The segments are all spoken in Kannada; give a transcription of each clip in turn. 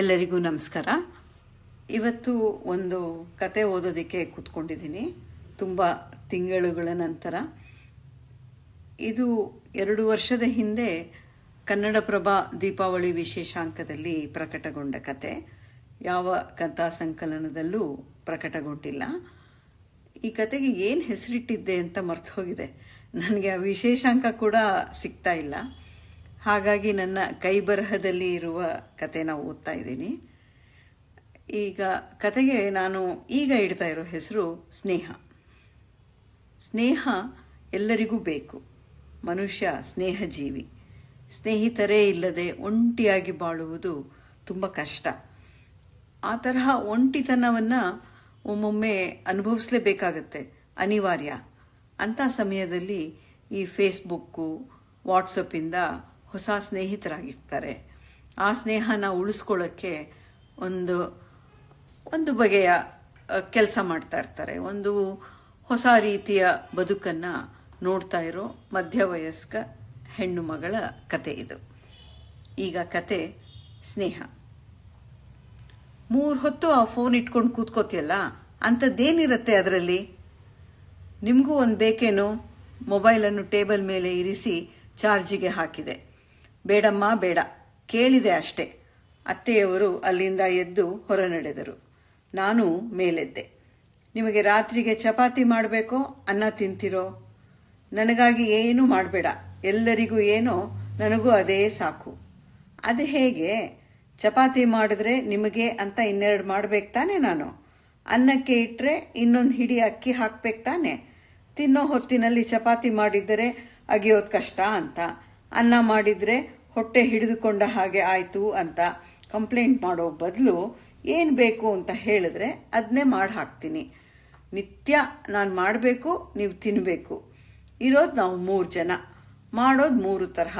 ಎಲ್ಲರಿಗೂ ನಮಸ್ಕಾರ ಇವತ್ತು ಒಂದು ಕತೆ ಓದೋದಕ್ಕೆ ಕೂತ್ಕೊಂಡಿದ್ದೀನಿ ತುಂಬ ತಿಂಗಳುಗಳ ನಂತರ ಇದು ಎರಡು ವರ್ಷದ ಹಿಂದೆ ಕನ್ನಡಪ್ರಭ ದೀಪಾವಳಿ ವಿಶೇಷಾಂಕದಲ್ಲಿ ಪ್ರಕಟಗೊಂಡ ಕತೆ ಯಾವ ಕಥಾ ಸಂಕಲನದಲ್ಲೂ ಪ್ರಕಟಗೊಂಡಿಲ್ಲ ಈ ಕತೆಗೆ ಏನು ಹೆಸರಿಟ್ಟಿದ್ದೆ ಅಂತ ಮರ್ತು ಹೋಗಿದೆ ನನಗೆ ಆ ವಿಶೇಷಾಂಕ ಕೂಡ ಸಿಗ್ತಾ ಇಲ್ಲ ಹಾಗಾಗಿ ನನ್ನ ಬರಹದಲ್ಲಿ ಇರುವ ನಾವು ಓದ್ತಾ ಇದ್ದೀನಿ ಈಗ ಕತೆಗೆ ನಾನು ಈಗ ಇಡ್ತಾ ಇರೋ ಹೆಸರು ಸ್ನೇಹ ಸ್ನೇಹ ಎಲ್ಲರಿಗೂ ಬೇಕು ಮನುಷ್ಯ ಸ್ನೇಹ ಜೀವಿ ಸ್ನೇಹಿತರೇ ಇಲ್ಲದೆ ಒಂಟಿಯಾಗಿ ಬಾಳುವುದು ತುಂಬ ಕಷ್ಟ ಆ ತರಹ ಒಂಟಿತನವನ್ನು ಒಮ್ಮೊಮ್ಮೆ ಅನುಭವಿಸಲೇಬೇಕಾಗತ್ತೆ ಅನಿವಾರ್ಯ ಅಂಥ ಸಮಯದಲ್ಲಿ ಈ ಫೇಸ್ಬುಕ್ಕು ವಾಟ್ಸಪ್ಪಿಂದ ಹೊಸ ಸ್ನೇಹಿತರಾಗಿರ್ತಾರೆ ಆ ಸ್ನೇಹನ ಉಳಿಸ್ಕೊಳ್ಳೋಕ್ಕೆ ಒಂದು ಒಂದು ಬಗೆಯ ಕೆಲಸ ಮಾಡ್ತಾ ಇರ್ತಾರೆ ಒಂದು ಹೊಸ ರೀತಿಯ ಬದುಕನ್ನು ನೋಡ್ತಾ ಇರೋ ಮಧ್ಯವಯಸ್ಕ ಹೆಣ್ಣು ಮಗಳ ಕತೆ ಇದು ಈಗ ಕತೆ ಸ್ನೇಹ ಮೂರು ಹೊತ್ತು ಆ ಫೋನ್ ಇಟ್ಕೊಂಡು ಕೂತ್ಕೋತಿಯಲ್ಲ ಅಂಥದ್ದೇನಿರುತ್ತೆ ಅದರಲ್ಲಿ ನಿಮಗೂ ಒಂದು ಬೇಕೇನೋ ಮೊಬೈಲನ್ನು ಟೇಬಲ್ ಮೇಲೆ ಇರಿಸಿ ಚಾರ್ಜಿಗೆ ಹಾಕಿದೆ ಬೇಡಮ್ಮ ಬೇಡ ಕೇಳಿದೆ ಅಷ್ಟೆ ಅತ್ತೆಯವರು ಅಲ್ಲಿಂದ ಎದ್ದು ಹೊರ ನಡೆದರು ನಾನು ಮೇಲೆದ್ದೆ ನಿಮಗೆ ರಾತ್ರಿಗೆ ಚಪಾತಿ ಮಾಡಬೇಕೋ ಅನ್ನ ತಿಂತಿರೋ ನನಗಾಗಿ ಏನೂ ಮಾಡಬೇಡ ಎಲ್ಲರಿಗೂ ಏನೋ ನನಗೂ ಅದೇ ಸಾಕು ಅದು ಹೇಗೆ ಚಪಾತಿ ಮಾಡಿದ್ರೆ ನಿಮಗೆ ಅಂತ ಇನ್ನೆರಡು ಮಾಡಬೇಕು ತಾನೆ ನಾನು ಅನ್ನಕ್ಕೆ ಇಟ್ಟರೆ ಇನ್ನೊಂದು ಹಿಡಿ ಅಕ್ಕಿ ಹಾಕ್ಬೇಕು ತಾನೆ ತಿನ್ನೋ ಹೊತ್ತಿನಲ್ಲಿ ಚಪಾತಿ ಮಾಡಿದ್ದರೆ ಅಗಿಯೋದು ಕಷ್ಟ ಅಂತ ಅನ್ನ ಮಾಡಿದರೆ ಹೊಟ್ಟೆ ಹಿಡಿದುಕೊಂಡ ಹಾಗೆ ಆಯಿತು ಅಂತ ಕಂಪ್ಲೇಂಟ್ ಮಾಡೋ ಬದಲು ಏನು ಬೇಕು ಅಂತ ಹೇಳಿದ್ರೆ ಅದನ್ನೇ ಮಾಡಿ ಹಾಕ್ತೀನಿ ನಿತ್ಯ ನಾನು ಮಾಡಬೇಕು ನೀವು ತಿನ್ನಬೇಕು ಇರೋದು ನಾವು ಮೂರು ಜನ ಮಾಡೋದು ಮೂರು ತರಹ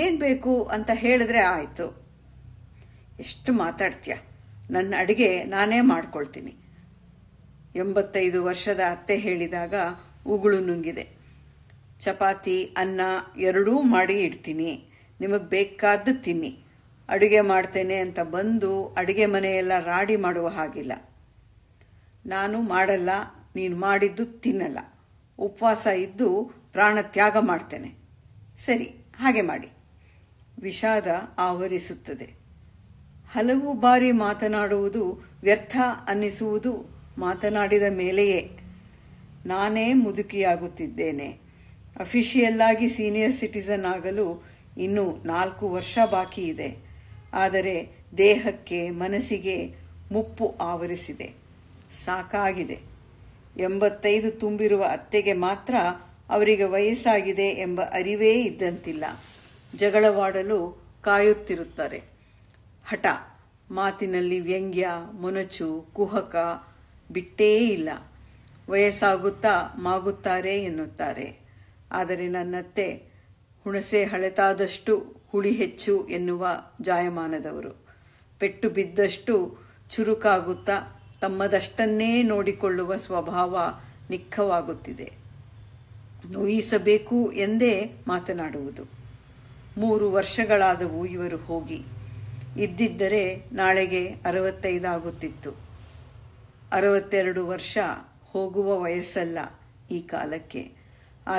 ಏನು ಬೇಕು ಅಂತ ಹೇಳಿದ್ರೆ ಆಯಿತು ಎಷ್ಟು ಮಾತಾಡ್ತೀಯ ನನ್ನ ಅಡುಗೆ ನಾನೇ ಮಾಡ್ಕೊಳ್ತೀನಿ ಎಂಬತ್ತೈದು ವರ್ಷದ ಅತ್ತೆ ಹೇಳಿದಾಗ ಉಗುಳು ನುಂಗಿದೆ ಚಪಾತಿ ಅನ್ನ ಎರಡೂ ಮಾಡಿ ಇಡ್ತೀನಿ ನಿಮಗೆ ಬೇಕಾದ್ದು ತಿನ್ನಿ ಅಡುಗೆ ಮಾಡ್ತೇನೆ ಅಂತ ಬಂದು ಅಡುಗೆ ಮನೆಯೆಲ್ಲ ರಾಡಿ ಮಾಡುವ ಹಾಗಿಲ್ಲ ನಾನು ಮಾಡಲ್ಲ ನೀನು ಮಾಡಿದ್ದು ತಿನ್ನಲ್ಲ ಉಪವಾಸ ಇದ್ದು ಪ್ರಾಣ ತ್ಯಾಗ ಮಾಡ್ತೇನೆ ಸರಿ ಹಾಗೆ ಮಾಡಿ ವಿಷಾದ ಆವರಿಸುತ್ತದೆ ಹಲವು ಬಾರಿ ಮಾತನಾಡುವುದು ವ್ಯರ್ಥ ಅನ್ನಿಸುವುದು ಮಾತನಾಡಿದ ಮೇಲೆಯೇ ನಾನೇ ಮುದುಕಿಯಾಗುತ್ತಿದ್ದೇನೆ ಅಫಿಷಿಯಲ್ಲಾಗಿ ಸೀನಿಯರ್ ಸಿಟಿಸನ್ ಆಗಲು ಇನ್ನೂ ನಾಲ್ಕು ವರ್ಷ ಬಾಕಿ ಇದೆ ಆದರೆ ದೇಹಕ್ಕೆ ಮನಸ್ಸಿಗೆ ಮುಪ್ಪು ಆವರಿಸಿದೆ ಸಾಕಾಗಿದೆ ಎಂಬತ್ತೈದು ತುಂಬಿರುವ ಅತ್ತೆಗೆ ಮಾತ್ರ ಅವರಿಗೆ ವಯಸ್ಸಾಗಿದೆ ಎಂಬ ಅರಿವೇ ಇದ್ದಂತಿಲ್ಲ ಜಗಳವಾಡಲು ಕಾಯುತ್ತಿರುತ್ತಾರೆ ಹಠ ಮಾತಿನಲ್ಲಿ ವ್ಯಂಗ್ಯ ಮೊನಚು ಕುಹಕ ಬಿಟ್ಟೇ ಇಲ್ಲ ವಯಸ್ಸಾಗುತ್ತಾ ಮಾಗುತ್ತಾರೆ ಎನ್ನುತ್ತಾರೆ ಆದರೆ ನನ್ನತ್ತೆ ಹುಣಸೆ ಹಳೆತಾದಷ್ಟು ಹುಳಿ ಹೆಚ್ಚು ಎನ್ನುವ ಜಾಯಮಾನದವರು ಪೆಟ್ಟು ಬಿದ್ದಷ್ಟು ಚುರುಕಾಗುತ್ತಾ ತಮ್ಮದಷ್ಟನ್ನೇ ನೋಡಿಕೊಳ್ಳುವ ಸ್ವಭಾವ ನಿಖವಾಗುತ್ತಿದೆ ನೋಯಿಸಬೇಕು ಎಂದೇ ಮಾತನಾಡುವುದು ಮೂರು ವರ್ಷಗಳಾದವು ಇವರು ಹೋಗಿ ಇದ್ದಿದ್ದರೆ ನಾಳೆಗೆ ಅರವತ್ತೈದಾಗುತ್ತಿತ್ತು ಅರವತ್ತೆರಡು ವರ್ಷ ಹೋಗುವ ವಯಸ್ಸಲ್ಲ ಈ ಕಾಲಕ್ಕೆ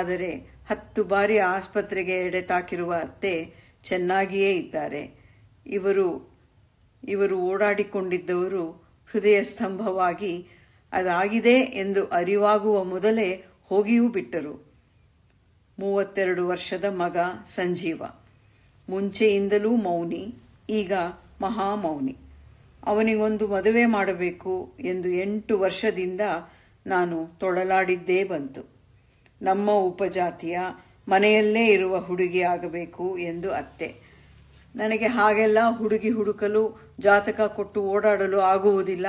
ಆದರೆ ಹತ್ತು ಬಾರಿ ಆಸ್ಪತ್ರೆಗೆ ಎಡೆತಾಕಿರುವ ಅತ್ತೆ ಚೆನ್ನಾಗಿಯೇ ಇದ್ದಾರೆ ಇವರು ಇವರು ಓಡಾಡಿಕೊಂಡಿದ್ದವರು ಹೃದಯ ಸ್ತಂಭವಾಗಿ ಅದಾಗಿದೆ ಎಂದು ಅರಿವಾಗುವ ಮೊದಲೇ ಹೋಗಿಯೂ ಬಿಟ್ಟರು ಮೂವತ್ತೆರಡು ವರ್ಷದ ಮಗ ಸಂಜೀವ ಮುಂಚೆಯಿಂದಲೂ ಮೌನಿ ಈಗ ಮಹಾಮೌನಿ ಅವನಿಗೊಂದು ಮದುವೆ ಮಾಡಬೇಕು ಎಂದು ಎಂಟು ವರ್ಷದಿಂದ ನಾನು ತೊಳಲಾಡಿದ್ದೇ ಬಂತು ನಮ್ಮ ಉಪಜಾತಿಯ ಮನೆಯಲ್ಲೇ ಇರುವ ಹುಡುಗಿ ಆಗಬೇಕು ಎಂದು ಅತ್ತೆ ನನಗೆ ಹಾಗೆಲ್ಲ ಹುಡುಗಿ ಹುಡುಕಲು ಜಾತಕ ಕೊಟ್ಟು ಓಡಾಡಲು ಆಗುವುದಿಲ್ಲ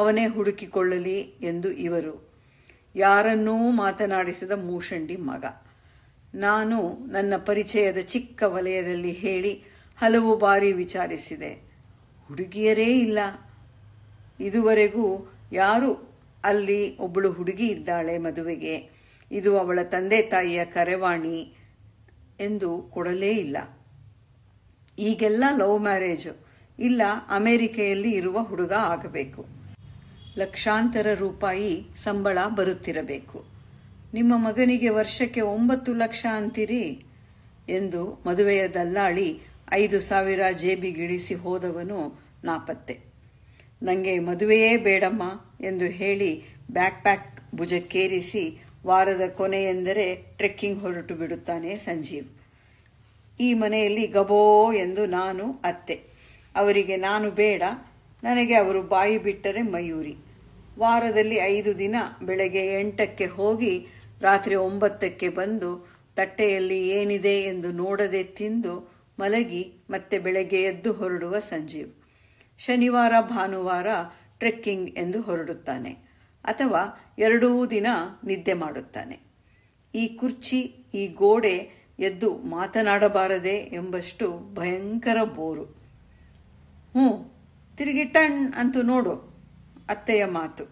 ಅವನೇ ಹುಡುಕಿಕೊಳ್ಳಲಿ ಎಂದು ಇವರು ಯಾರನ್ನೂ ಮಾತನಾಡಿಸಿದ ಮೂಷಂಡಿ ಮಗ ನಾನು ನನ್ನ ಪರಿಚಯದ ಚಿಕ್ಕ ವಲಯದಲ್ಲಿ ಹೇಳಿ ಹಲವು ಬಾರಿ ವಿಚಾರಿಸಿದೆ ಹುಡುಗಿಯರೇ ಇಲ್ಲ ಇದುವರೆಗೂ ಯಾರು ಅಲ್ಲಿ ಒಬ್ಬಳು ಹುಡುಗಿ ಇದ್ದಾಳೆ ಮದುವೆಗೆ ಇದು ಅವಳ ತಂದೆ ತಾಯಿಯ ಕರೆವಾಣಿ ಎಂದು ಕೊಡಲೇ ಇಲ್ಲ ಈಗೆಲ್ಲ ಲವ್ ಮ್ಯಾರೇಜು ಇಲ್ಲ ಅಮೆರಿಕೆಯಲ್ಲಿ ಇರುವ ಹುಡುಗ ಆಗಬೇಕು ಲಕ್ಷಾಂತರ ರೂಪಾಯಿ ಸಂಬಳ ಬರುತ್ತಿರಬೇಕು ನಿಮ್ಮ ಮಗನಿಗೆ ವರ್ಷಕ್ಕೆ ಒಂಬತ್ತು ಲಕ್ಷ ಅಂತೀರಿ ಎಂದು ಮದುವೆಯ ದಲ್ಲಾಳಿ ಐದು ಸಾವಿರ ಜೇಬಿಗಿಳಿಸಿ ಹೋದವನು ನಾಪತ್ತೆ ನನಗೆ ಮದುವೆಯೇ ಬೇಡಮ್ಮ ಎಂದು ಹೇಳಿ ಬ್ಯಾಕ್ ಪ್ಯಾಕ್ ಭುಜಕ್ಕೇರಿಸಿ ವಾರದ ಕೊನೆಯೆಂದರೆ ಟ್ರೆಕ್ಕಿಂಗ್ ಹೊರಟು ಬಿಡುತ್ತಾನೆ ಸಂಜೀವ್ ಈ ಮನೆಯಲ್ಲಿ ಗಬೋ ಎಂದು ನಾನು ಅತ್ತೆ ಅವರಿಗೆ ನಾನು ಬೇಡ ನನಗೆ ಅವರು ಬಾಯಿ ಬಿಟ್ಟರೆ ಮಯೂರಿ ವಾರದಲ್ಲಿ ಐದು ದಿನ ಬೆಳಗ್ಗೆ ಎಂಟಕ್ಕೆ ಹೋಗಿ ರಾತ್ರಿ ಒಂಬತ್ತಕ್ಕೆ ಬಂದು ತಟ್ಟೆಯಲ್ಲಿ ಏನಿದೆ ಎಂದು ನೋಡದೆ ತಿಂದು ಮಲಗಿ ಮತ್ತೆ ಬೆಳಗ್ಗೆ ಎದ್ದು ಹೊರಡುವ ಸಂಜೀವ್ ಶನಿವಾರ ಭಾನುವಾರ ಟ್ರೆಕ್ಕಿಂಗ್ ಎಂದು ಹೊರಡುತ್ತಾನೆ ಅಥವಾ ಎರಡೂ ದಿನ ನಿದ್ದೆ ಮಾಡುತ್ತಾನೆ ಈ ಕುರ್ಚಿ ಈ ಗೋಡೆ ಎದ್ದು ಮಾತನಾಡಬಾರದೆ ಎಂಬಷ್ಟು ಭಯಂಕರ ಬೋರು ಹ್ಞೂ ತಿರುಗಿ ಟಣ್ ಅಂತೂ ನೋಡು ಅತ್ತೆಯ ಮಾತು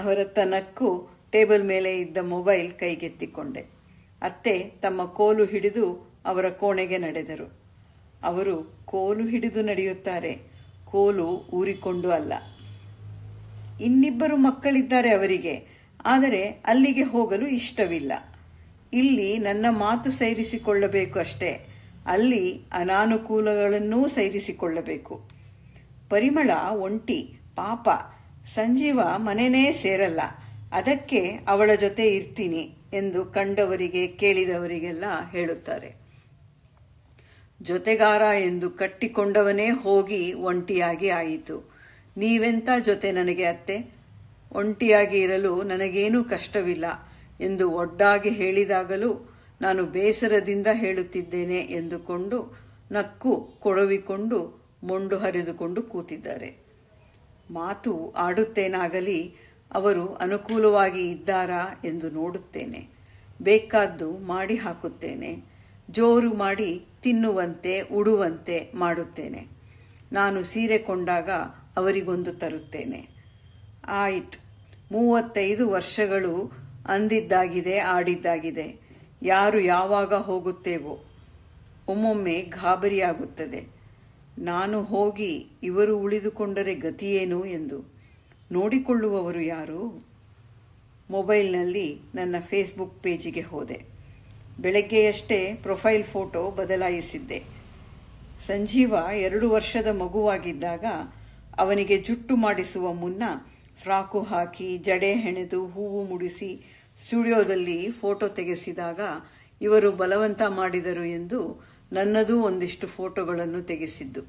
ಅವರ ತನಕ್ಕೂ ಟೇಬಲ್ ಮೇಲೆ ಇದ್ದ ಮೊಬೈಲ್ ಕೈಗೆತ್ತಿಕೊಂಡೆ ಅತ್ತೆ ತಮ್ಮ ಕೋಲು ಹಿಡಿದು ಅವರ ಕೋಣೆಗೆ ನಡೆದರು ಅವರು ಕೋಲು ಹಿಡಿದು ನಡೆಯುತ್ತಾರೆ ಕೋಲು ಊರಿಕೊಂಡು ಅಲ್ಲ ಇನ್ನಿಬ್ಬರು ಮಕ್ಕಳಿದ್ದಾರೆ ಅವರಿಗೆ ಆದರೆ ಅಲ್ಲಿಗೆ ಹೋಗಲು ಇಷ್ಟವಿಲ್ಲ ಇಲ್ಲಿ ನನ್ನ ಮಾತು ಸೇರಿಸಿಕೊಳ್ಳಬೇಕು ಅಷ್ಟೇ ಅಲ್ಲಿ ಅನಾನುಕೂಲಗಳನ್ನೂ ಸೇರಿಸಿಕೊಳ್ಳಬೇಕು ಪರಿಮಳ ಒಂಟಿ ಪಾಪ ಸಂಜೀವ ಮನೆನೇ ಸೇರಲ್ಲ ಅದಕ್ಕೆ ಅವಳ ಜೊತೆ ಇರ್ತೀನಿ ಎಂದು ಕಂಡವರಿಗೆ ಕೇಳಿದವರಿಗೆಲ್ಲ ಹೇಳುತ್ತಾರೆ ಜೊತೆಗಾರ ಎಂದು ಕಟ್ಟಿಕೊಂಡವನೇ ಹೋಗಿ ಒಂಟಿಯಾಗಿ ಆಯಿತು ನೀವೆಂತ ಜೊತೆ ನನಗೆ ಅತ್ತೆ ಒಂಟಿಯಾಗಿ ಇರಲು ನನಗೇನೂ ಕಷ್ಟವಿಲ್ಲ ಎಂದು ಒಡ್ಡಾಗಿ ಹೇಳಿದಾಗಲೂ ನಾನು ಬೇಸರದಿಂದ ಹೇಳುತ್ತಿದ್ದೇನೆ ಎಂದುಕೊಂಡು ನಕ್ಕು ಕೊಡವಿಕೊಂಡು ಮೊಂಡು ಹರಿದುಕೊಂಡು ಕೂತಿದ್ದಾರೆ ಮಾತು ಆಡುತ್ತೇನಾಗಲಿ ಅವರು ಅನುಕೂಲವಾಗಿ ಇದ್ದಾರಾ ಎಂದು ನೋಡುತ್ತೇನೆ ಬೇಕಾದ್ದು ಮಾಡಿ ಹಾಕುತ್ತೇನೆ ಜೋರು ಮಾಡಿ ತಿನ್ನುವಂತೆ ಉಡುವಂತೆ ಮಾಡುತ್ತೇನೆ ನಾನು ಸೀರೆ ಕೊಂಡಾಗ ಅವರಿಗೊಂದು ತರುತ್ತೇನೆ ಆಯಿತು ಮೂವತ್ತೈದು ವರ್ಷಗಳು ಅಂದಿದ್ದಾಗಿದೆ ಆಡಿದ್ದಾಗಿದೆ ಯಾರು ಯಾವಾಗ ಹೋಗುತ್ತೇವೋ ಒಮ್ಮೊಮ್ಮೆ ಗಾಬರಿಯಾಗುತ್ತದೆ ನಾನು ಹೋಗಿ ಇವರು ಉಳಿದುಕೊಂಡರೆ ಗತಿಯೇನು ಎಂದು ನೋಡಿಕೊಳ್ಳುವವರು ಯಾರು ಮೊಬೈಲ್ನಲ್ಲಿ ನನ್ನ ಫೇಸ್ಬುಕ್ ಪೇಜಿಗೆ ಹೋದೆ ಬೆಳಗ್ಗೆಯಷ್ಟೇ ಪ್ರೊಫೈಲ್ ಫೋಟೋ ಬದಲಾಯಿಸಿದ್ದೆ ಸಂಜೀವ ಎರಡು ವರ್ಷದ ಮಗುವಾಗಿದ್ದಾಗ ಅವನಿಗೆ ಜುಟ್ಟು ಮಾಡಿಸುವ ಮುನ್ನ ಫ್ರಾಕು ಹಾಕಿ ಜಡೆ ಹೆಣೆದು ಹೂವು ಮುಡಿಸಿ ಸ್ಟುಡಿಯೋದಲ್ಲಿ ಫೋಟೋ ತೆಗೆಸಿದಾಗ ಇವರು ಬಲವಂತ ಮಾಡಿದರು ಎಂದು ನನ್ನದೂ ಒಂದಿಷ್ಟು ಫೋಟೋಗಳನ್ನು ತೆಗೆಸಿದ್ದು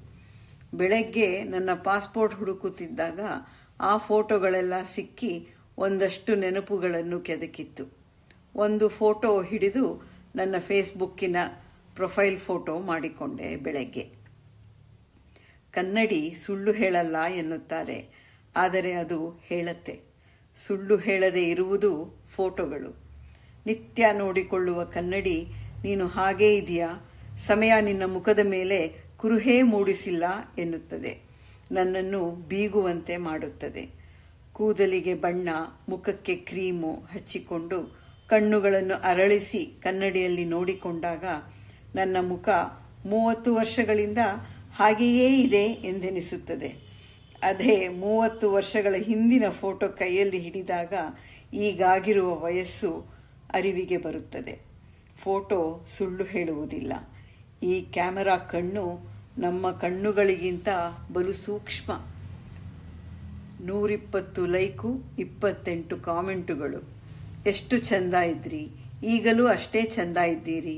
ಬೆಳಗ್ಗೆ ನನ್ನ ಪಾಸ್ಪೋರ್ಟ್ ಹುಡುಕುತ್ತಿದ್ದಾಗ ಆ ಫೋಟೋಗಳೆಲ್ಲ ಸಿಕ್ಕಿ ಒಂದಷ್ಟು ನೆನಪುಗಳನ್ನು ಕೆದಕಿತ್ತು ಒಂದು ಫೋಟೋ ಹಿಡಿದು ನನ್ನ ಫೇಸ್ಬುಕ್ಕಿನ ಪ್ರೊಫೈಲ್ ಫೋಟೋ ಮಾಡಿಕೊಂಡೆ ಬೆಳಗ್ಗೆ ಕನ್ನಡಿ ಸುಳ್ಳು ಹೇಳಲ್ಲ ಎನ್ನುತ್ತಾರೆ ಆದರೆ ಅದು ಹೇಳತ್ತೆ ಸುಳ್ಳು ಹೇಳದೆ ಇರುವುದು ಫೋಟೋಗಳು ನಿತ್ಯ ನೋಡಿಕೊಳ್ಳುವ ಕನ್ನಡಿ ನೀನು ಹಾಗೇ ಇದೆಯಾ ಸಮಯ ನಿನ್ನ ಮುಖದ ಮೇಲೆ ಕುರುಹೇ ಮೂಡಿಸಿಲ್ಲ ಎನ್ನುತ್ತದೆ ನನ್ನನ್ನು ಬೀಗುವಂತೆ ಮಾಡುತ್ತದೆ ಕೂದಲಿಗೆ ಬಣ್ಣ ಮುಖಕ್ಕೆ ಕ್ರೀಮು ಹಚ್ಚಿಕೊಂಡು ಕಣ್ಣುಗಳನ್ನು ಅರಳಿಸಿ ಕನ್ನಡಿಯಲ್ಲಿ ನೋಡಿಕೊಂಡಾಗ ನನ್ನ ಮುಖ ಮೂವತ್ತು ವರ್ಷಗಳಿಂದ ಹಾಗೆಯೇ ಇದೆ ಎಂದೆನಿಸುತ್ತದೆ ಅದೇ ಮೂವತ್ತು ವರ್ಷಗಳ ಹಿಂದಿನ ಫೋಟೋ ಕೈಯಲ್ಲಿ ಹಿಡಿದಾಗ ಈಗಾಗಿರುವ ವಯಸ್ಸು ಅರಿವಿಗೆ ಬರುತ್ತದೆ ಫೋಟೋ ಸುಳ್ಳು ಹೇಳುವುದಿಲ್ಲ ಈ ಕ್ಯಾಮೆರಾ ಕಣ್ಣು ನಮ್ಮ ಕಣ್ಣುಗಳಿಗಿಂತ ಬಲು ಸೂಕ್ಷ್ಮ ನೂರಿಪ್ಪತ್ತು ಲೈಕು ಇಪ್ಪತ್ತೆಂಟು ಕಾಮೆಂಟುಗಳು ಎಷ್ಟು ಚೆಂದ ಇದ್ರಿ ಈಗಲೂ ಅಷ್ಟೇ ಚೆಂದ ಇದ್ದೀರಿ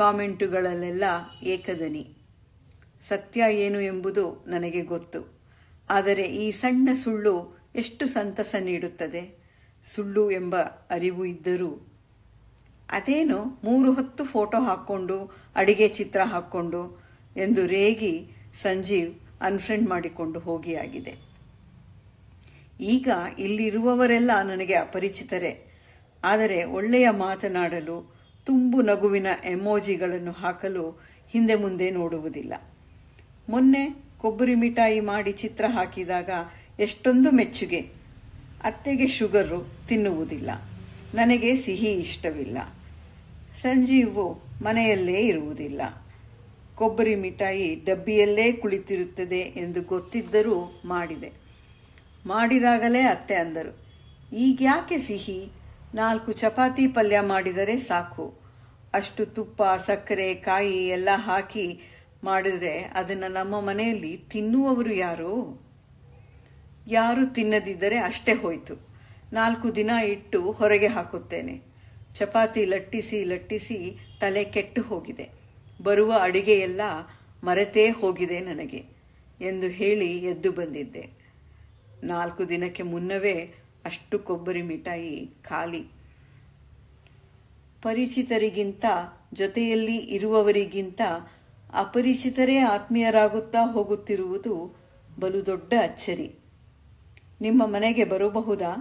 ಕಾಮೆಂಟುಗಳಲ್ಲೆಲ್ಲ ಏಕದನಿ ಸತ್ಯ ಏನು ಎಂಬುದು ನನಗೆ ಗೊತ್ತು ಆದರೆ ಈ ಸಣ್ಣ ಸುಳ್ಳು ಎಷ್ಟು ಸಂತಸ ನೀಡುತ್ತದೆ ಸುಳ್ಳು ಎಂಬ ಅರಿವು ಇದ್ದರೂ ಅದೇನು ಮೂರು ಹೊತ್ತು ಫೋಟೋ ಹಾಕ್ಕೊಂಡು ಅಡಿಗೆ ಚಿತ್ರ ಹಾಕ್ಕೊಂಡು ಎಂದು ರೇಗಿ ಸಂಜೀವ್ ಅನ್ಫ್ರೆಂಡ್ ಮಾಡಿಕೊಂಡು ಹೋಗಿಯಾಗಿದೆ ಈಗ ಇಲ್ಲಿರುವವರೆಲ್ಲ ನನಗೆ ಅಪರಿಚಿತರೇ ಆದರೆ ಒಳ್ಳೆಯ ಮಾತನಾಡಲು ತುಂಬು ನಗುವಿನ ಎಮೋಜಿಗಳನ್ನು ಹಾಕಲು ಹಿಂದೆ ಮುಂದೆ ನೋಡುವುದಿಲ್ಲ ಮೊನ್ನೆ ಕೊಬ್ಬರಿ ಮಿಠಾಯಿ ಮಾಡಿ ಚಿತ್ರ ಹಾಕಿದಾಗ ಎಷ್ಟೊಂದು ಮೆಚ್ಚುಗೆ ಅತ್ತೆಗೆ ಶುಗರು ತಿನ್ನುವುದಿಲ್ಲ ನನಗೆ ಸಿಹಿ ಇಷ್ಟವಿಲ್ಲ ಸಂಜೀವು ಮನೆಯಲ್ಲೇ ಇರುವುದಿಲ್ಲ ಕೊಬ್ಬರಿ ಮಿಠಾಯಿ ಡಬ್ಬಿಯಲ್ಲೇ ಕುಳಿತಿರುತ್ತದೆ ಎಂದು ಗೊತ್ತಿದ್ದರೂ ಮಾಡಿದೆ ಮಾಡಿದಾಗಲೇ ಅತ್ತೆ ಅಂದರು ಈಗ್ಯಾಕೆ ಸಿಹಿ ನಾಲ್ಕು ಚಪಾತಿ ಪಲ್ಯ ಮಾಡಿದರೆ ಸಾಕು ಅಷ್ಟು ತುಪ್ಪ ಸಕ್ಕರೆ ಕಾಯಿ ಎಲ್ಲ ಹಾಕಿ ಮಾಡಿದ್ರೆ ಅದನ್ನು ನಮ್ಮ ಮನೆಯಲ್ಲಿ ತಿನ್ನುವವರು ಯಾರು ಯಾರು ತಿನ್ನದಿದ್ದರೆ ಅಷ್ಟೇ ಹೋಯಿತು ನಾಲ್ಕು ದಿನ ಇಟ್ಟು ಹೊರಗೆ ಹಾಕುತ್ತೇನೆ ಚಪಾತಿ ಲಟ್ಟಿಸಿ ಲಟ್ಟಿಸಿ ತಲೆ ಕೆಟ್ಟು ಹೋಗಿದೆ ಬರುವ ಅಡಿಗೆಯೆಲ್ಲ ಮರೆತೇ ಹೋಗಿದೆ ನನಗೆ ಎಂದು ಹೇಳಿ ಎದ್ದು ಬಂದಿದ್ದೆ ನಾಲ್ಕು ದಿನಕ್ಕೆ ಮುನ್ನವೇ ಅಷ್ಟು ಕೊಬ್ಬರಿ ಮಿಠಾಯಿ ಖಾಲಿ ಪರಿಚಿತರಿಗಿಂತ ಜೊತೆಯಲ್ಲಿ ಇರುವವರಿಗಿಂತ ಅಪರಿಚಿತರೇ ಆತ್ಮೀಯರಾಗುತ್ತಾ ಹೋಗುತ್ತಿರುವುದು ಬಲು ದೊಡ್ಡ ಅಚ್ಚರಿ ನಿಮ್ಮ ಮನೆಗೆ ಬರಬಹುದಾ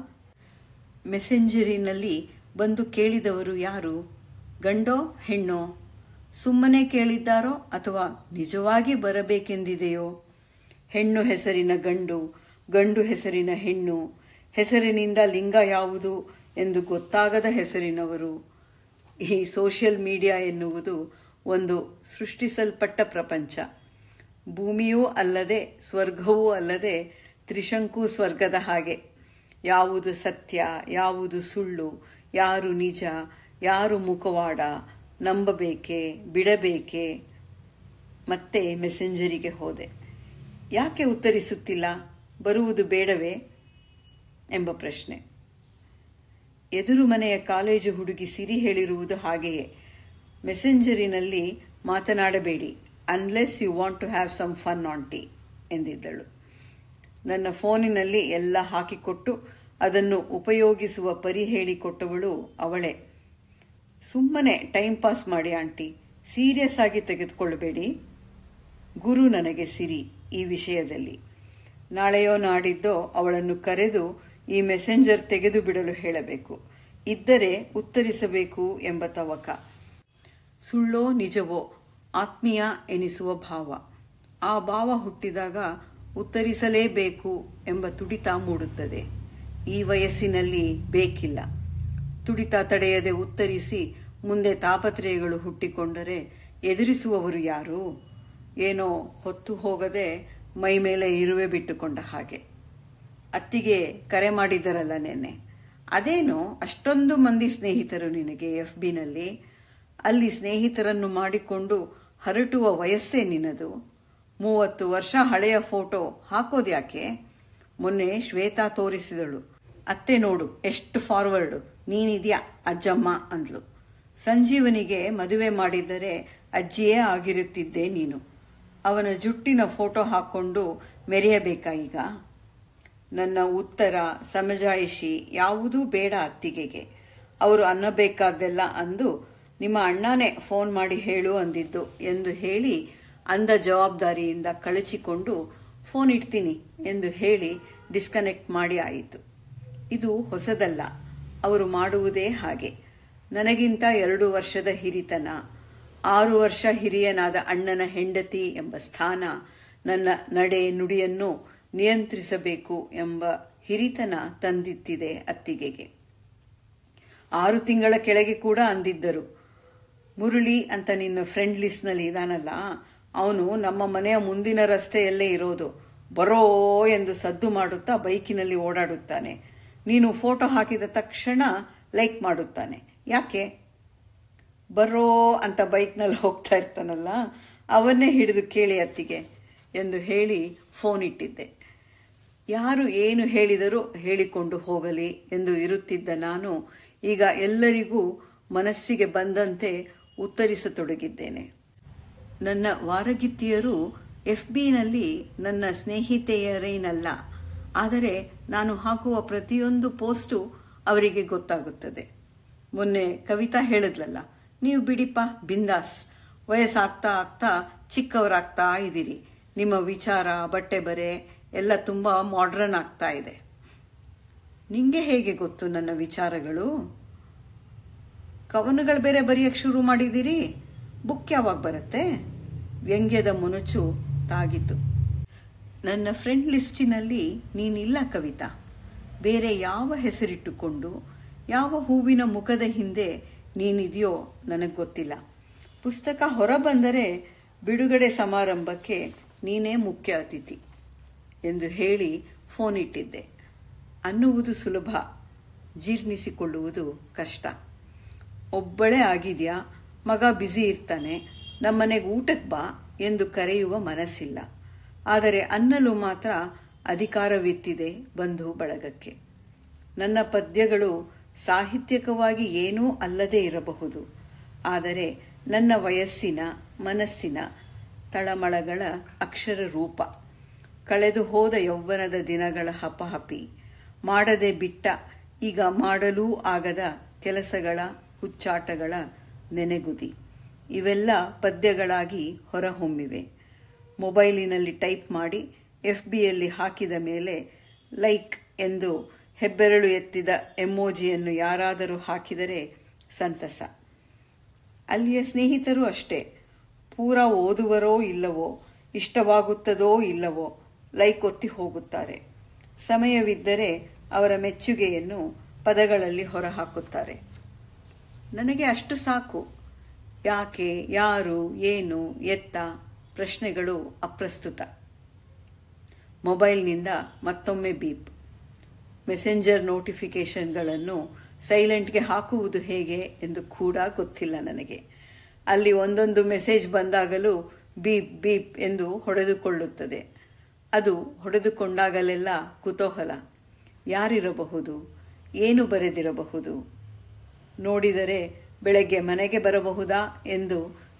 ಮೆಸೆಂಜರಿನಲ್ಲಿ ಬಂದು ಕೇಳಿದವರು ಯಾರು ಗಂಡೋ ಹೆಣ್ಣೋ ಸುಮ್ಮನೆ ಕೇಳಿದ್ದಾರೋ ಅಥವಾ ನಿಜವಾಗಿ ಬರಬೇಕೆಂದಿದೆಯೋ ಹೆಣ್ಣು ಹೆಸರಿನ ಗಂಡು ಗಂಡು ಹೆಸರಿನ ಹೆಣ್ಣು ಹೆಸರಿನಿಂದ ಲಿಂಗ ಯಾವುದು ಎಂದು ಗೊತ್ತಾಗದ ಹೆಸರಿನವರು ಈ ಸೋಷಿಯಲ್ ಮೀಡಿಯಾ ಎನ್ನುವುದು ಒಂದು ಸೃಷ್ಟಿಸಲ್ಪಟ್ಟ ಪ್ರಪಂಚ ಭೂಮಿಯೂ ಅಲ್ಲದೆ ಸ್ವರ್ಗವೂ ಅಲ್ಲದೆ ತ್ರಿಶಂಕು ಸ್ವರ್ಗದ ಹಾಗೆ ಯಾವುದು ಸತ್ಯ ಯಾವುದು ಸುಳ್ಳು ಯಾರು ನಿಜ ಯಾರು ಮುಖವಾಡ ನಂಬಬೇಕೆ ಬಿಡಬೇಕೆ ಮತ್ತೆ ಮೆಸೆಂಜರಿಗೆ ಹೋದೆ ಯಾಕೆ ಉತ್ತರಿಸುತ್ತಿಲ್ಲ ಬರುವುದು ಬೇಡವೇ ಎಂಬ ಪ್ರಶ್ನೆ ಎದುರು ಮನೆಯ ಕಾಲೇಜು ಹುಡುಗಿ ಸಿರಿ ಹೇಳಿರುವುದು ಹಾಗೆಯೇ ಮೆಸೆಂಜರಿನಲ್ಲಿ ಮಾತನಾಡಬೇಡಿ unless you want to have some fun aunty ಎಂದಿದ್ದಳು ನನ್ನ ಫೋನಿನಲ್ಲಿ ಎಲ್ಲ ಹಾಕಿಕೊಟ್ಟು ಅದನ್ನು ಉಪಯೋಗಿಸುವ ಪರಿ ಹೇಳಿಕೊಟ್ಟವಳು ಅವಳೇ ಸುಮ್ಮನೆ ಟೈಮ್ ಪಾಸ್ ಮಾಡಿ ಆಂಟಿ ಸೀರಿಯಸ್ ಆಗಿ ತೆಗೆದುಕೊಳ್ಳಬೇಡಿ ಗುರು ನನಗೆ ಸಿರಿ ಈ ವಿಷಯದಲ್ಲಿ ನಾಳೆಯೋ ನಾಡಿದ್ದೋ ಅವಳನ್ನು ಕರೆದು ಈ ಮೆಸೆಂಜರ್ ತೆಗೆದು ಬಿಡಲು ಹೇಳಬೇಕು ಇದ್ದರೆ ಉತ್ತರಿಸಬೇಕು ಎಂಬ ತವಕ ಸುಳ್ಳೋ ನಿಜವೋ ಆತ್ಮೀಯ ಎನಿಸುವ ಭಾವ ಆ ಭಾವ ಹುಟ್ಟಿದಾಗ ಉತ್ತರಿಸಲೇಬೇಕು ಎಂಬ ತುಡಿತ ಮೂಡುತ್ತದೆ ಈ ವಯಸ್ಸಿನಲ್ಲಿ ಬೇಕಿಲ್ಲ ತುಡಿತ ತಡೆಯದೆ ಉತ್ತರಿಸಿ ಮುಂದೆ ತಾಪತ್ರಯಗಳು ಹುಟ್ಟಿಕೊಂಡರೆ ಎದುರಿಸುವವರು ಯಾರು ಏನೋ ಹೊತ್ತು ಹೋಗದೆ ಮೈ ಮೇಲೆ ಇರುವೆ ಬಿಟ್ಟುಕೊಂಡ ಹಾಗೆ ಅತ್ತಿಗೆ ಕರೆ ಮಾಡಿದರಲ್ಲ ನೆನ್ನೆ ಅದೇನು ಅಷ್ಟೊಂದು ಮಂದಿ ಸ್ನೇಹಿತರು ನಿನಗೆ ಎಫ್ ಬಿನಲ್ಲಿ ಅಲ್ಲಿ ಸ್ನೇಹಿತರನ್ನು ಮಾಡಿಕೊಂಡು ಹರಟುವ ವಯಸ್ಸೇ ನಿನ್ನದು ಮೂವತ್ತು ವರ್ಷ ಹಳೆಯ ಫೋಟೋ ಹಾಕೋದ್ಯಾಕೆ ಮೊನ್ನೆ ಶ್ವೇತಾ ತೋರಿಸಿದಳು ಅತ್ತೆ ನೋಡು ಎಷ್ಟು ಫಾರ್ವರ್ಡು ನೀನಿದ್ಯಾ ಅಜ್ಜಮ್ಮ ಅಂದ್ಲು ಸಂಜೀವನಿಗೆ ಮದುವೆ ಮಾಡಿದ್ದರೆ ಅಜ್ಜಿಯೇ ಆಗಿರುತ್ತಿದ್ದೆ ನೀನು ಅವನ ಜುಟ್ಟಿನ ಫೋಟೋ ಹಾಕ್ಕೊಂಡು ಮೆರೆಯಬೇಕಾ ಈಗ ನನ್ನ ಉತ್ತರ ಸಮಜಾಯಿಷಿ ಯಾವುದೂ ಬೇಡ ಅತ್ತಿಗೆಗೆ ಅವರು ಅನ್ನಬೇಕಾದ್ದೆಲ್ಲ ಅಂದು ನಿಮ್ಮ ಅಣ್ಣನೇ ಫೋನ್ ಮಾಡಿ ಹೇಳು ಅಂದಿದ್ದು ಎಂದು ಹೇಳಿ ಅಂದ ಜವಾಬ್ದಾರಿಯಿಂದ ಕಳಚಿಕೊಂಡು ಫೋನ್ ಇಡ್ತೀನಿ ಎಂದು ಹೇಳಿ ಡಿಸ್ಕನೆಕ್ಟ್ ಮಾಡಿ ಆಯಿತು ಇದು ಹೊಸದಲ್ಲ ಅವರು ಮಾಡುವುದೇ ಹಾಗೆ ನನಗಿಂತ ಎರಡು ವರ್ಷದ ಹಿರಿತನ ಆರು ವರ್ಷ ಹಿರಿಯನಾದ ಅಣ್ಣನ ಹೆಂಡತಿ ಎಂಬ ಸ್ಥಾನ ನನ್ನ ನಡೆ ನುಡಿಯನ್ನು ನಿಯಂತ್ರಿಸಬೇಕು ಎಂಬ ಹಿರಿತನ ತಂದಿತ್ತಿದೆ ಅತ್ತಿಗೆಗೆ ಆರು ತಿಂಗಳ ಕೆಳಗೆ ಕೂಡ ಅಂದಿದ್ದರು ಮುರುಳಿ ಅಂತ ನಿನ್ನ ಫ್ರೆಂಡ್ ಲಿಸ್ಟ್ನಲ್ಲಿ ಇದಾನಲ್ಲ ಅವನು ನಮ್ಮ ಮನೆಯ ಮುಂದಿನ ರಸ್ತೆಯಲ್ಲೇ ಇರೋದು ಬರೋ ಎಂದು ಸದ್ದು ಮಾಡುತ್ತಾ ಬೈಕಿನಲ್ಲಿ ಓಡಾಡುತ್ತಾನೆ ನೀನು ಫೋಟೋ ಹಾಕಿದ ತಕ್ಷಣ ಲೈಕ್ ಮಾಡುತ್ತಾನೆ ಯಾಕೆ ಬರೋ ಅಂತ ಬೈಕ್ನಲ್ಲಿ ಹೋಗ್ತಾ ಇರ್ತಾನಲ್ಲ ಅವನ್ನೇ ಹಿಡಿದು ಕೇಳಿ ಅತ್ತಿಗೆ ಎಂದು ಹೇಳಿ ಫೋನ್ ಇಟ್ಟಿದ್ದೆ ಯಾರು ಏನು ಹೇಳಿದರೂ ಹೇಳಿಕೊಂಡು ಹೋಗಲಿ ಎಂದು ಇರುತ್ತಿದ್ದ ನಾನು ಈಗ ಎಲ್ಲರಿಗೂ ಮನಸ್ಸಿಗೆ ಬಂದಂತೆ ಉತ್ತರಿಸತೊಡಗಿದ್ದೇನೆ ನನ್ನ ವಾರಗಿತ್ತಿಯರು ಎಫ್ ಬಿನಲ್ಲಿ ನನ್ನ ಸ್ನೇಹಿತೆಯರೇನಲ್ಲ ಆದರೆ ನಾನು ಹಾಕುವ ಪ್ರತಿಯೊಂದು ಪೋಸ್ಟು ಅವರಿಗೆ ಗೊತ್ತಾಗುತ್ತದೆ ಮೊನ್ನೆ ಕವಿತಾ ಹೇಳಿದ್ಲಲ್ಲ ನೀವು ಬಿಡಿಪ್ಪ ಬಿಂದಾಸ್ ವಯಸ್ಸಾಗ್ತಾ ಆಗ್ತಾ ಚಿಕ್ಕವರಾಗ್ತಾ ಇದ್ದೀರಿ ನಿಮ್ಮ ವಿಚಾರ ಬಟ್ಟೆ ಬರೆ ಎಲ್ಲ ತುಂಬ ಮಾಡ್ರನ್ ಆಗ್ತಾ ಇದೆ ನಿಮಗೆ ಹೇಗೆ ಗೊತ್ತು ನನ್ನ ವಿಚಾರಗಳು ಕವನಗಳು ಬೇರೆ ಬರೆಯಕ್ಕೆ ಶುರು ಮಾಡಿದ್ದೀರಿ ಬುಕ್ ಯಾವಾಗ ಬರುತ್ತೆ ವ್ಯಂಗ್ಯದ ಮುನುಚು ತಾಗಿತು ನನ್ನ ಫ್ರೆಂಡ್ ಲಿಸ್ಟಿನಲ್ಲಿ ನೀನಿಲ್ಲ ಕವಿತಾ ಬೇರೆ ಯಾವ ಹೆಸರಿಟ್ಟುಕೊಂಡು ಯಾವ ಹೂವಿನ ಮುಖದ ಹಿಂದೆ ನೀನಿದೆಯೋ ನನಗೆ ಗೊತ್ತಿಲ್ಲ ಪುಸ್ತಕ ಹೊರಬಂದರೆ ಬಿಡುಗಡೆ ಸಮಾರಂಭಕ್ಕೆ ನೀನೇ ಮುಖ್ಯ ಅತಿಥಿ ಎಂದು ಹೇಳಿ ಫೋನ್ ಇಟ್ಟಿದ್ದೆ ಅನ್ನುವುದು ಸುಲಭ ಜೀರ್ಣಿಸಿಕೊಳ್ಳುವುದು ಕಷ್ಟ ಒಬ್ಬಳೇ ಆಗಿದ್ಯಾ ಮಗ ಬ್ಯುಸಿ ಇರ್ತಾನೆ ನಮ್ಮನೆಗೆ ಊಟಕ್ಕೆ ಬಾ ಎಂದು ಕರೆಯುವ ಮನಸ್ಸಿಲ್ಲ ಆದರೆ ಅನ್ನಲು ಮಾತ್ರ ಅಧಿಕಾರವಿತ್ತಿದೆ ಬಂಧು ಬಳಗಕ್ಕೆ ನನ್ನ ಪದ್ಯಗಳು ಸಾಹಿತ್ಯಕವಾಗಿ ಏನೂ ಅಲ್ಲದೇ ಇರಬಹುದು ಆದರೆ ನನ್ನ ವಯಸ್ಸಿನ ಮನಸ್ಸಿನ ತಳಮಳಗಳ ಅಕ್ಷರ ರೂಪ ಕಳೆದು ಹೋದ ಯೌವನದ ದಿನಗಳ ಹಪಹಪಿ ಮಾಡದೆ ಬಿಟ್ಟ ಈಗ ಮಾಡಲೂ ಆಗದ ಕೆಲಸಗಳ ಹುಚ್ಚಾಟಗಳ ನೆನೆಗುದಿ ಇವೆಲ್ಲ ಪದ್ಯಗಳಾಗಿ ಹೊರಹೊಮ್ಮಿವೆ ಮೊಬೈಲಿನಲ್ಲಿ ಟೈಪ್ ಮಾಡಿ ಎಫ್ ಬಿಯಲ್ಲಿ ಹಾಕಿದ ಮೇಲೆ ಲೈಕ್ ಎಂದು ಹೆಬ್ಬೆರಳು ಎತ್ತಿದ ಎಮ್ಮೋಜಿಯನ್ನು ಯಾರಾದರೂ ಹಾಕಿದರೆ ಸಂತಸ ಅಲ್ಲಿಯ ಸ್ನೇಹಿತರು ಅಷ್ಟೇ ಪೂರ ಓದುವರೋ ಇಲ್ಲವೋ ಇಷ್ಟವಾಗುತ್ತದೋ ಇಲ್ಲವೋ ಲೈಕ್ ಒತ್ತಿ ಹೋಗುತ್ತಾರೆ ಸಮಯವಿದ್ದರೆ ಅವರ ಮೆಚ್ಚುಗೆಯನ್ನು ಪದಗಳಲ್ಲಿ ಹೊರಹಾಕುತ್ತಾರೆ ನನಗೆ ಅಷ್ಟು ಸಾಕು ಯಾಕೆ ಯಾರು ಏನು ಎತ್ತ ಪ್ರಶ್ನೆಗಳು ಅಪ್ರಸ್ತುತ ಮೊಬೈಲ್ನಿಂದ ಮತ್ತೊಮ್ಮೆ ಬೀಪ್ ಮೆಸೆಂಜರ್ ನೋಟಿಫಿಕೇಷನ್ಗಳನ್ನು ಸೈಲೆಂಟ್ಗೆ ಹಾಕುವುದು ಹೇಗೆ ಎಂದು ಕೂಡ ಗೊತ್ತಿಲ್ಲ ನನಗೆ ಅಲ್ಲಿ ಒಂದೊಂದು ಮೆಸೇಜ್ ಬಂದಾಗಲೂ ಬೀಪ್ ಬೀಪ್ ಎಂದು ಹೊಡೆದುಕೊಳ್ಳುತ್ತದೆ ಅದು ಹೊಡೆದುಕೊಂಡಾಗಲೆಲ್ಲ ಕುತೂಹಲ ಯಾರಿರಬಹುದು ಏನು ಬರೆದಿರಬಹುದು ನೋಡಿದರೆ ಬೆಳಗ್ಗೆ ಮನೆಗೆ ಬರಬಹುದಾ ಎಂದು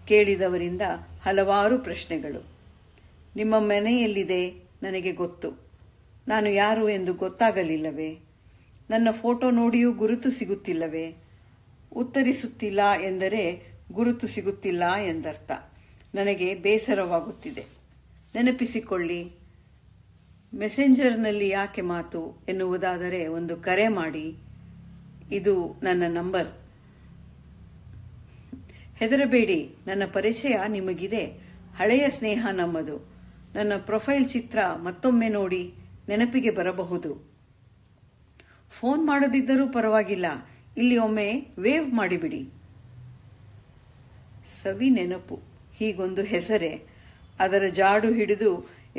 ಕೇಳಿದವರಿಂದ ಹಲವಾರು ಪ್ರಶ್ನೆಗಳು ನಿಮ್ಮ ಮನೆಯಲ್ಲಿದೆ ನನಗೆ ಗೊತ್ತು ನಾನು ಯಾರು ಎಂದು ಗೊತ್ತಾಗಲಿಲ್ಲವೇ ನನ್ನ ಫೋಟೋ ನೋಡಿಯೂ ಗುರುತು ಸಿಗುತ್ತಿಲ್ಲವೇ ಉತ್ತರಿಸುತ್ತಿಲ್ಲ ಎಂದರೆ ಗುರುತು ಸಿಗುತ್ತಿಲ್ಲ ಎಂದರ್ಥ ನನಗೆ ಬೇಸರವಾಗುತ್ತಿದೆ ನೆನಪಿಸಿಕೊಳ್ಳಿ ಮೆಸೆಂಜರ್ನಲ್ಲಿ ಯಾಕೆ ಮಾತು ಎನ್ನುವುದಾದರೆ ಒಂದು ಕರೆ ಮಾಡಿ ಇದು ನನ್ನ ನಂಬರ್ ಹೆದರಬೇಡಿ ನನ್ನ ಪರಿಚಯ ನಿಮಗಿದೆ ಹಳೆಯ ಸ್ನೇಹ ನಮ್ಮದು ನನ್ನ ಪ್ರೊಫೈಲ್ ಚಿತ್ರ ಮತ್ತೊಮ್ಮೆ ನೋಡಿ ನೆನಪಿಗೆ ಬರಬಹುದು ಫೋನ್ ಮಾಡದಿದ್ದರೂ ಪರವಾಗಿಲ್ಲ ಇಲ್ಲಿ ಒಮ್ಮೆ ವೇವ್ ಮಾಡಿಬಿಡಿ ಸವಿ ನೆನಪು ಹೀಗೊಂದು ಹೆಸರೇ ಅದರ ಜಾಡು ಹಿಡಿದು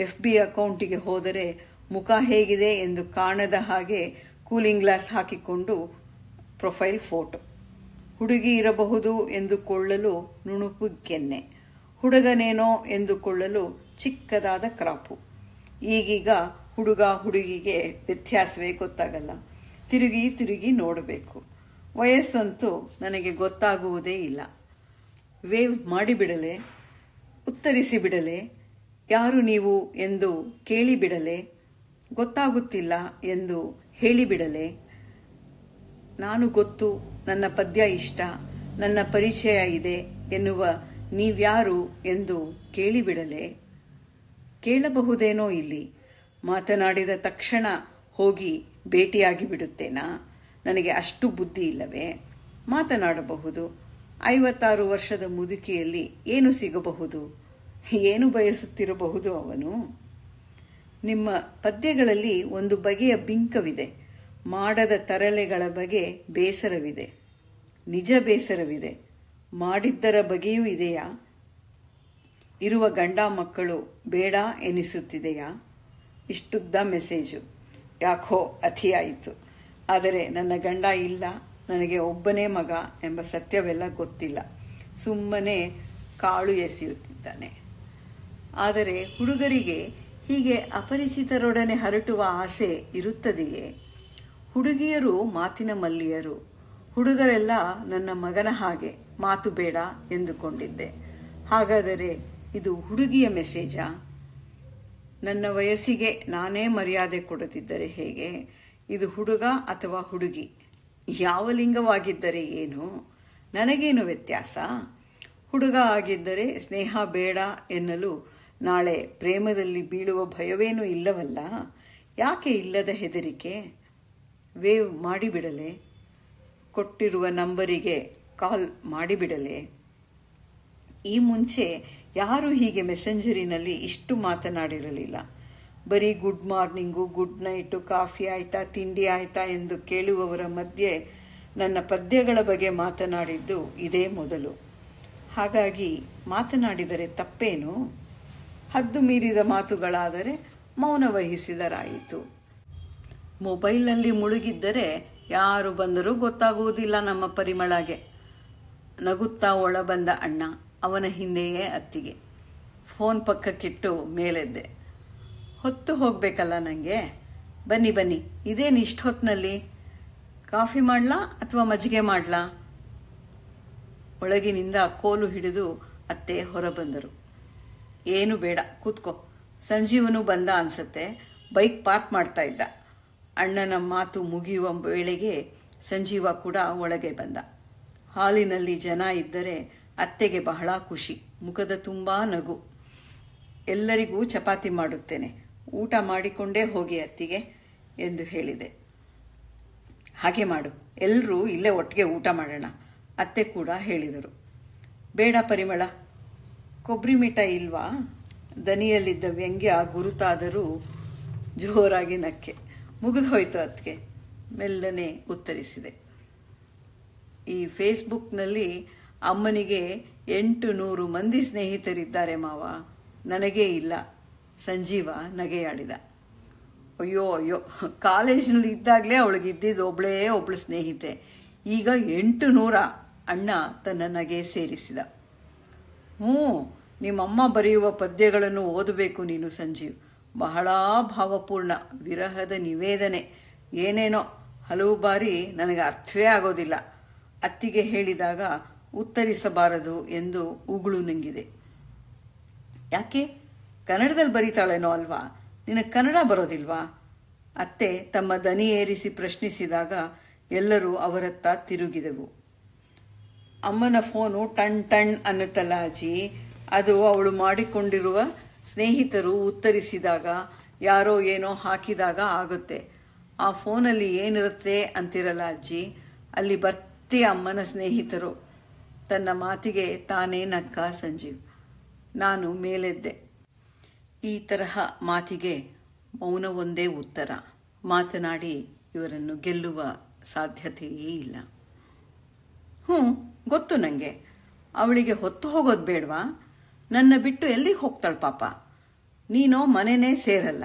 ಎಫ್ ಬಿ ಅಕೌಂಟಿಗೆ ಹೋದರೆ ಮುಖ ಹೇಗಿದೆ ಎಂದು ಕಾಣದ ಹಾಗೆ ಕೂಲಿಂಗ್ ಗ್ಲಾಸ್ ಹಾಕಿಕೊಂಡು ಪ್ರೊಫೈಲ್ ಫೋಟೋ ಹುಡುಗಿ ಇರಬಹುದು ಎಂದುಕೊಳ್ಳಲು ನುಣುಪು ಗೆನ್ನೆ ಹುಡುಗನೇನೋ ಎಂದುಕೊಳ್ಳಲು ಚಿಕ್ಕದಾದ ಕ್ರಾಪು ಈಗೀಗ ಹುಡುಗ ಹುಡುಗಿಗೆ ವ್ಯತ್ಯಾಸವೇ ಗೊತ್ತಾಗಲ್ಲ ತಿರುಗಿ ತಿರುಗಿ ನೋಡಬೇಕು ವಯಸ್ಸಂತೂ ನನಗೆ ಗೊತ್ತಾಗುವುದೇ ಇಲ್ಲ ವೇವ್ ಮಾಡಿಬಿಡಲೆ ಉತ್ತರಿಸಿ ಬಿಡಲೆ ಯಾರು ನೀವು ಎಂದು ಕೇಳಿಬಿಡಲೆ ಗೊತ್ತಾಗುತ್ತಿಲ್ಲ ಎಂದು ಹೇಳಿಬಿಡಲೆ ನಾನು ಗೊತ್ತು ನನ್ನ ಪದ್ಯ ಇಷ್ಟ ನನ್ನ ಪರಿಚಯ ಇದೆ ಎನ್ನುವ ನೀವ್ಯಾರು ಎಂದು ಕೇಳಿಬಿಡಲೆ ಕೇಳಬಹುದೇನೋ ಇಲ್ಲಿ ಮಾತನಾಡಿದ ತಕ್ಷಣ ಹೋಗಿ ಭೇಟಿಯಾಗಿ ಬಿಡುತ್ತೇನಾ ನನಗೆ ಅಷ್ಟು ಬುದ್ಧಿ ಇಲ್ಲವೇ ಮಾತನಾಡಬಹುದು ಐವತ್ತಾರು ವರ್ಷದ ಮುದುಕಿಯಲ್ಲಿ ಏನು ಸಿಗಬಹುದು ಏನು ಬಯಸುತ್ತಿರಬಹುದು ಅವನು ನಿಮ್ಮ ಪದ್ಯಗಳಲ್ಲಿ ಒಂದು ಬಗೆಯ ಬಿಂಕವಿದೆ ಮಾಡದ ತರಲೆಗಳ ಬಗ್ಗೆ ಬೇಸರವಿದೆ ನಿಜ ಬೇಸರವಿದೆ ಮಾಡಿದ್ದರ ಬಗೆಯೂ ಇದೆಯಾ ಇರುವ ಗಂಡ ಮಕ್ಕಳು ಬೇಡ ಎನಿಸುತ್ತಿದೆಯಾ ಇಷ್ಟುದ್ದ ಮೆಸೇಜು ಯಾಕೋ ಅತಿಯಾಯಿತು ಆದರೆ ನನ್ನ ಗಂಡ ಇಲ್ಲ ನನಗೆ ಒಬ್ಬನೇ ಮಗ ಎಂಬ ಸತ್ಯವೆಲ್ಲ ಗೊತ್ತಿಲ್ಲ ಸುಮ್ಮನೆ ಕಾಳು ಎಸೆಯುತ್ತಿದ್ದಾನೆ ಆದರೆ ಹುಡುಗರಿಗೆ ಹೀಗೆ ಅಪರಿಚಿತರೊಡನೆ ಹರಟುವ ಆಸೆ ಇರುತ್ತದೆಯೇ ಹುಡುಗಿಯರು ಮಾತಿನ ಮಲ್ಲಿಯರು ಹುಡುಗರೆಲ್ಲ ನನ್ನ ಮಗನ ಹಾಗೆ ಮಾತು ಬೇಡ ಎಂದುಕೊಂಡಿದ್ದೆ ಹಾಗಾದರೆ ಇದು ಹುಡುಗಿಯ ಮೆಸೇಜಾ ನನ್ನ ವಯಸ್ಸಿಗೆ ನಾನೇ ಮರ್ಯಾದೆ ಕೊಡುತ್ತಿದ್ದರೆ ಹೇಗೆ ಇದು ಹುಡುಗ ಅಥವಾ ಹುಡುಗಿ ಯಾವ ಲಿಂಗವಾಗಿದ್ದರೆ ಏನು ನನಗೇನು ವ್ಯತ್ಯಾಸ ಹುಡುಗ ಆಗಿದ್ದರೆ ಸ್ನೇಹ ಬೇಡ ಎನ್ನಲು ನಾಳೆ ಪ್ರೇಮದಲ್ಲಿ ಬೀಳುವ ಭಯವೇನೂ ಇಲ್ಲವಲ್ಲ ಯಾಕೆ ಇಲ್ಲದ ಹೆದರಿಕೆ ವೇವ್ ಮಾಡಿಬಿಡಲೆ ಕೊಟ್ಟಿರುವ ನಂಬರಿಗೆ ಕಾಲ್ ಮಾಡಿಬಿಡಲೆ ಈ ಮುಂಚೆ ಯಾರೂ ಹೀಗೆ ಮೆಸೆಂಜರಿನಲ್ಲಿ ಇಷ್ಟು ಮಾತನಾಡಿರಲಿಲ್ಲ ಬರೀ good morning good night coffee ಆಯಿತಾ ತಿಂಡಿ ಆಯಿತಾ ಎಂದು ಕೇಳುವವರ ಮಧ್ಯೆ ನನ್ನ ಪದ್ಯಗಳ ಬಗ್ಗೆ ಮಾತನಾಡಿದ್ದು ಇದೇ ಮೊದಲು ಹಾಗಾಗಿ ಮಾತನಾಡಿದರೆ ತಪ್ಪೇನು ಹದ್ದು ಮೀರಿದ ಮಾತುಗಳಾದರೆ ಮೌನ ವಹಿಸಿದರಾಯಿತು ಮೊಬೈಲ್ನಲ್ಲಿ ಮುಳುಗಿದ್ದರೆ ಯಾರು ಬಂದರೂ ಗೊತ್ತಾಗುವುದಿಲ್ಲ ನಮ್ಮ ಪರಿಮಳಗೆ ನಗುತ್ತಾ ಒಳ ಬಂದ ಅಣ್ಣ ಅವನ ಹಿಂದೆಯೇ ಅತ್ತಿಗೆ ಫೋನ್ ಪಕ್ಕಕ್ಕಿಟ್ಟು ಮೇಲೆದ್ದೆ ಹೊತ್ತು ಹೋಗಬೇಕಲ್ಲ ನನಗೆ ಬನ್ನಿ ಬನ್ನಿ ಇದೇನು ಇಷ್ಟು ಹೊತ್ತಿನಲ್ಲಿ ಕಾಫಿ ಮಾಡ್ಲಾ ಅಥವಾ ಮಜ್ಜಿಗೆ ಮಾಡಲಾ ಒಳಗಿನಿಂದ ಕೋಲು ಹಿಡಿದು ಅತ್ತೆ ಹೊರ ಬಂದರು ಏನು ಬೇಡ ಕೂತ್ಕೋ ಸಂಜೀವನು ಬಂದ ಅನಿಸುತ್ತೆ ಬೈಕ್ ಪಾರ್ಕ್ ಮಾಡ್ತಾ ಇದ್ದ ಅಣ್ಣನ ಮಾತು ಮುಗಿಯುವ ವೇಳೆಗೆ ಸಂಜೀವ ಕೂಡ ಒಳಗೆ ಬಂದ ಹಾಲಿನಲ್ಲಿ ಜನ ಇದ್ದರೆ ಅತ್ತೆಗೆ ಬಹಳ ಖುಷಿ ಮುಖದ ತುಂಬ ನಗು ಎಲ್ಲರಿಗೂ ಚಪಾತಿ ಮಾಡುತ್ತೇನೆ ಊಟ ಮಾಡಿಕೊಂಡೇ ಹೋಗಿ ಅತ್ತಿಗೆ ಎಂದು ಹೇಳಿದೆ ಹಾಗೆ ಮಾಡು ಎಲ್ಲರೂ ಇಲ್ಲೇ ಒಟ್ಟಿಗೆ ಊಟ ಮಾಡೋಣ ಅತ್ತೆ ಕೂಡ ಹೇಳಿದರು ಬೇಡ ಪರಿಮಳ ಕೊಬ್ಬರಿ ಮೀಠ ಇಲ್ವಾ ದನಿಯಲ್ಲಿದ್ದ ವ್ಯಂಗ್ಯ ಗುರುತಾದರೂ ಜೋರಾಗಿ ನಕ್ಕೆ ಮುಗಿದು ಹೋಯಿತು ಅದಕ್ಕೆ ಮೆಲ್ಲನೆ ಉತ್ತರಿಸಿದೆ ಈ ಫೇಸ್ಬುಕ್ನಲ್ಲಿ ಅಮ್ಮನಿಗೆ ಎಂಟು ನೂರು ಮಂದಿ ಸ್ನೇಹಿತರಿದ್ದಾರೆ ಮಾವ ನನಗೇ ಇಲ್ಲ ಸಂಜೀವ ನಗೆಯಾಡಿದ ಅಯ್ಯೋ ಅಯ್ಯೋ ಕಾಲೇಜ್ನಲ್ಲಿ ಇದ್ದಾಗಲೇ ಅವಳಿಗೆ ಇದ್ದಿದ್ದು ಒಬ್ಳೇ ಒಬ್ಳು ಸ್ನೇಹಿತೆ ಈಗ ಎಂಟು ನೂರ ಅಣ್ಣ ತನ್ನ ನಗೆ ಸೇರಿಸಿದ ಹ್ಞೂ ನಿಮ್ಮಮ್ಮ ಬರೆಯುವ ಪದ್ಯಗಳನ್ನು ಓದಬೇಕು ನೀನು ಸಂಜೀವ್ ಬಹಳ ಭಾವಪೂರ್ಣ ವಿರಹದ ನಿವೇದನೆ ಏನೇನೋ ಹಲವು ಬಾರಿ ನನಗೆ ಅರ್ಥವೇ ಆಗೋದಿಲ್ಲ ಅತ್ತಿಗೆ ಹೇಳಿದಾಗ ಉತ್ತರಿಸಬಾರದು ಎಂದು ಉಗುಳು ನಂಗಿದೆ ಯಾಕೆ ಕನ್ನಡದಲ್ಲಿ ಬರೀತಾಳೇನೋ ಅಲ್ವಾ ನಿನಗೆ ಕನ್ನಡ ಬರೋದಿಲ್ವಾ ಅತ್ತೆ ತಮ್ಮ ದನಿ ಏರಿಸಿ ಪ್ರಶ್ನಿಸಿದಾಗ ಎಲ್ಲರೂ ಅವರತ್ತ ತಿರುಗಿದೆವು ಅಮ್ಮನ ಫೋನು ಟಣ್ ಟಣ್ ಅನ್ನುತ್ತಲ್ಲ ಅಜ್ಜಿ ಅದು ಅವಳು ಮಾಡಿಕೊಂಡಿರುವ ಸ್ನೇಹಿತರು ಉತ್ತರಿಸಿದಾಗ ಯಾರೋ ಏನೋ ಹಾಕಿದಾಗ ಆಗುತ್ತೆ ಆ ಫೋನಲ್ಲಿ ಏನಿರುತ್ತೆ ಅಂತಿರಲ್ಲ ಅಜ್ಜಿ ಅಲ್ಲಿ ಬರ್ತಿ ಅಮ್ಮನ ಸ್ನೇಹಿತರು ತನ್ನ ಮಾತಿಗೆ ತಾನೇ ನಕ್ಕ ಸಂಜೀವ್ ನಾನು ಮೇಲೆದ್ದೆ ಈ ತರಹ ಮಾತಿಗೆ ಮೌನವೊಂದೇ ಉತ್ತರ ಮಾತನಾಡಿ ಇವರನ್ನು ಗೆಲ್ಲುವ ಸಾಧ್ಯತೆಯೇ ಇಲ್ಲ ಹ್ಞೂ ಗೊತ್ತು ನನಗೆ ಅವಳಿಗೆ ಹೊತ್ತು ಹೋಗೋದು ಬೇಡವಾ ನನ್ನ ಬಿಟ್ಟು ಎಲ್ಲಿಗೆ ಹೋಗ್ತಾಳೆ ಪಾಪ ನೀನೋ ಮನೆನೇ ಸೇರಲ್ಲ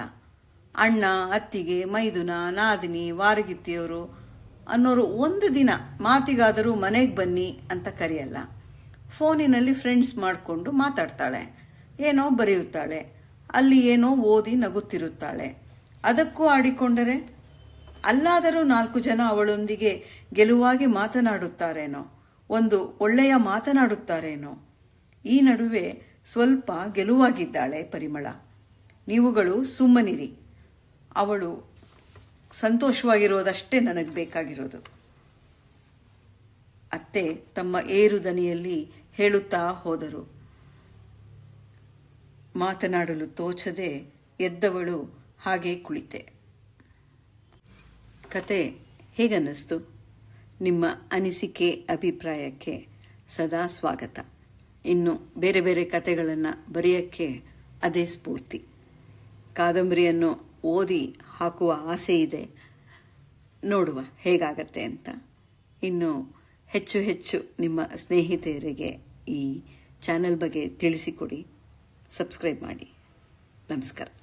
ಅಣ್ಣ ಅತ್ತಿಗೆ ಮೈದುನ ನಾದಿನಿ ವಾರಗಿತ್ತಿಯವರು ಅನ್ನೋರು ಒಂದು ದಿನ ಮಾತಿಗಾದರೂ ಮನೆಗೆ ಬನ್ನಿ ಅಂತ ಕರೆಯಲ್ಲ ಫೋನಿನಲ್ಲಿ ಫ್ರೆಂಡ್ಸ್ ಮಾಡಿಕೊಂಡು ಮಾತಾಡ್ತಾಳೆ ಏನೋ ಬರೆಯುತ್ತಾಳೆ ಅಲ್ಲಿ ಏನೋ ಓದಿ ನಗುತ್ತಿರುತ್ತಾಳೆ ಅದಕ್ಕೂ ಆಡಿಕೊಂಡರೆ ಅಲ್ಲಾದರೂ ನಾಲ್ಕು ಜನ ಅವಳೊಂದಿಗೆ ಗೆಲುವಾಗಿ ಮಾತನಾಡುತ್ತಾರೇನೋ ಒಂದು ಒಳ್ಳೆಯ ಮಾತನಾಡುತ್ತಾರೇನೋ ಈ ನಡುವೆ ಸ್ವಲ್ಪ ಗೆಲುವಾಗಿದ್ದಾಳೆ ಪರಿಮಳ ನೀವುಗಳು ಸುಮ್ಮನಿರಿ ಅವಳು ಸಂತೋಷವಾಗಿರೋದಷ್ಟೇ ನನಗೆ ಬೇಕಾಗಿರೋದು ಅತ್ತೆ ತಮ್ಮ ಏರು ದನಿಯಲ್ಲಿ ಹೇಳುತ್ತಾ ಹೋದರು ಮಾತನಾಡಲು ತೋಚದೆ ಎದ್ದವಳು ಹಾಗೆ ಕುಳಿತೆ ಕತೆ ಹೇಗನ್ನಿಸ್ತು ನಿಮ್ಮ ಅನಿಸಿಕೆ ಅಭಿಪ್ರಾಯಕ್ಕೆ ಸದಾ ಸ್ವಾಗತ ಇನ್ನು ಬೇರೆ ಬೇರೆ ಕತೆಗಳನ್ನು ಬರೆಯೋಕ್ಕೆ ಅದೇ ಸ್ಫೂರ್ತಿ ಕಾದಂಬರಿಯನ್ನು ಓದಿ ಹಾಕುವ ಆಸೆ ಇದೆ ನೋಡುವ ಹೇಗಾಗತ್ತೆ ಅಂತ ಇನ್ನು ಹೆಚ್ಚು ಹೆಚ್ಚು ನಿಮ್ಮ ಸ್ನೇಹಿತೆಯರಿಗೆ ಈ ಚಾನಲ್ ಬಗ್ಗೆ ತಿಳಿಸಿಕೊಡಿ ಸಬ್ಸ್ಕ್ರೈಬ್ ಮಾಡಿ ನಮಸ್ಕಾರ